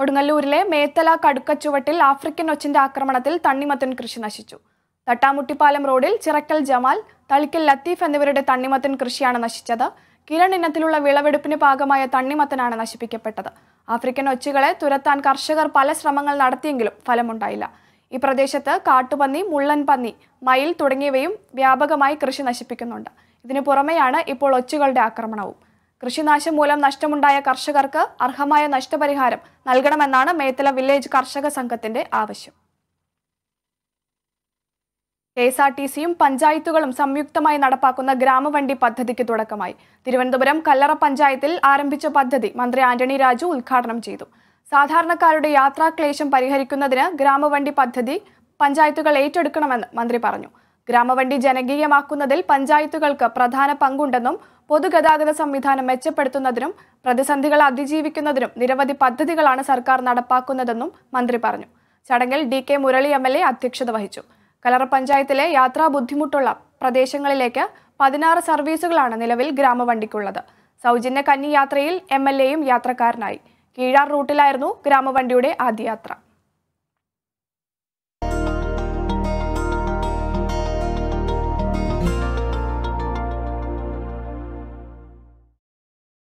കൊടുങ്ങല്ലൂരിലെ Methala കടുക്കച്ചുവട്ടിൽ African ഒച്ചിന്റെ ആക്രമണത്തിൽ തണ്ണിമത്തൻ കൃഷി നശിച്ചു തട്ടാമുട്ടിപ്പാലം റോഡിൽ ചിറക്കൽ ജമാൽ തളിക്കൽ ലത്തീഫ് എന്നിവരുടെ തണ്ണിമത്തൻ കൃഷിയാണ് നശിച്ചത് കിരൺ ഇനത്തിലുള്ള വിളവെടുപ്പിന് ഭാഗമായ തണ്ണിമത്തനാണ് നശിപ്പിക്കപ്പെട്ടത് ആഫ്രിക്കൻ ഒച്ചുകളെ തുരത്താൻ കർഷകർ പല ശ്രമങ്ങൾ നടത്തിയെങ്കിലും ഫലമുണ്ടായില്ല ഈ പ്രദേശത്ത് കാട്ടുപന്നി മുള്ളൻ പന്നി മയിൽ തുടങ്ങിയവയും വ്യാപകമായി കൃഷി നശിപ്പിക്കുന്നുണ്ട് ഇതിനു പുറമെയാണ് ഇപ്പോൾ ഒച്ചുകളുടെ ആക്രമണവും കൃഷിനാശം മൂലം നഷ്ടമുണ്ടായ കർഷകർക്ക് അർഹമായ നഷ്ടപരിഹാരം നൽകണമെന്നാണ് മേത്തല വില്ലേജ് കർഷക സംഘത്തിന്റെ ആവശ്യം കെ എസ് ആർ ടി സിയും പഞ്ചായത്തുകളും സംയുക്തമായി നടപ്പാക്കുന്ന ഗ്രാമവണ്ടി പദ്ധതിക്ക് തുടക്കമായി തിരുവനന്തപുരം കല്ലറ പഞ്ചായത്തിൽ ആരംഭിച്ച പദ്ധതി മന്ത്രി ആന്റണി രാജു ഉദ്ഘാടനം ചെയ്തു സാധാരണക്കാരുടെ യാത്രാക്ലേശം പരിഹരിക്കുന്നതിന് ഗ്രാമവണ്ടി പദ്ധതി പഞ്ചായത്തുകൾ ഏറ്റെടുക്കണമെന്ന് മന്ത്രി പറഞ്ഞു ഗ്രാമവണ്ടി ജനകീയമാക്കുന്നതിൽ പഞ്ചായത്തുകൾക്ക് പ്രധാന പങ്കുണ്ടെന്നും പൊതുഗതാഗത സംവിധാനം മെച്ചപ്പെടുത്തുന്നതിനും പ്രതിസന്ധികൾ അതിജീവിക്കുന്നതിനും നിരവധി പദ്ധതികളാണ് സർക്കാർ നടപ്പാക്കുന്നതെന്നും മന്ത്രി പറഞ്ഞു ചടങ്ങിൽ D K Murali M L A അധ്യക്ഷത വഹിച്ചു കലറ പഞ്ചായത്തിലെ യാത്രാ ബുദ്ധിമുട്ടുള്ള പ്രദേശങ്ങളിലേക്ക് പതിനാറ് സർവീസുകളാണ് നിലവിൽ ഗ്രാമവണ്ടിക്കുള്ളത് സൗജന്യ കന്നി യാത്രയിൽ എം എൽ എയും യാത്രക്കാരനായി കീഴാർ റൂട്ടിലായിരുന്നു ഗ്രാമവണ്ടിയുടെ ആദ്യയാത്ര